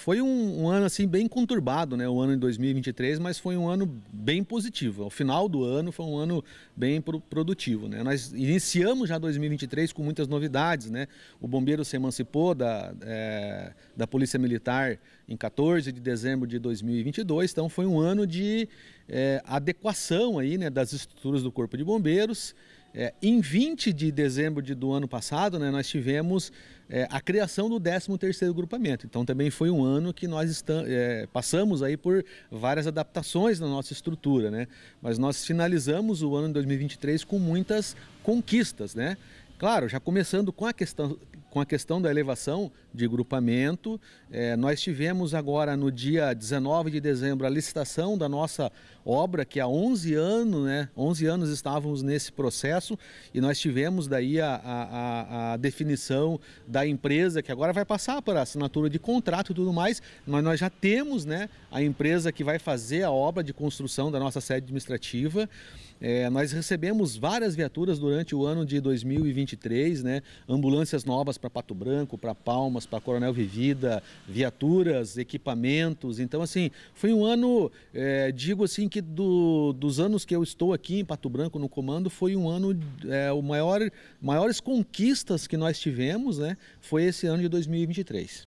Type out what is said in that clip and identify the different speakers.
Speaker 1: Foi um, um, ano assim bem conturbado, né? O ano de 2023, mas foi um ano bem positivo. Ao final do ano foi um ano bem pro produtivo, né? Nós iniciamos já 2023 com muitas novidades, né? O bombeiro se emancipou da, é, da Polícia Militar em 14 de dezembro de 2022, então foi um ano de é, adequação aí, né, das estruturas do Corpo de Bombeiros. É, em 20 de dezembro de, do ano passado, né, nós tivemos é, a criação do 13º grupamento. Então também foi um ano que nós estamos, é, passamos aí por várias adaptações na nossa estrutura, né? Mas nós finalizamos o ano de 2023 com muitas conquistas, né? Claro, já começando com a questão, com a questão da elevação de grupamento. É, nós tivemos agora no dia 19 de dezembro a licitação da nossa obra, que há 11 anos, né, 11 anos estávamos nesse processo e nós tivemos daí a, a, a definição da empresa, que agora vai passar para assinatura de contrato e tudo mais, mas nós já temos né, a empresa que vai fazer a obra de construção da nossa sede administrativa. É, nós recebemos várias viaturas durante o ano de 2023, né, ambulâncias novas para Pato Branco, para Palmas, para Coronel Vivida, viaturas, equipamentos. Então, assim, foi um ano, é, digo assim, que do, dos anos que eu estou aqui em Pato Branco no comando, foi um ano, é, o maior, maiores conquistas que nós tivemos, né? Foi esse ano de 2023.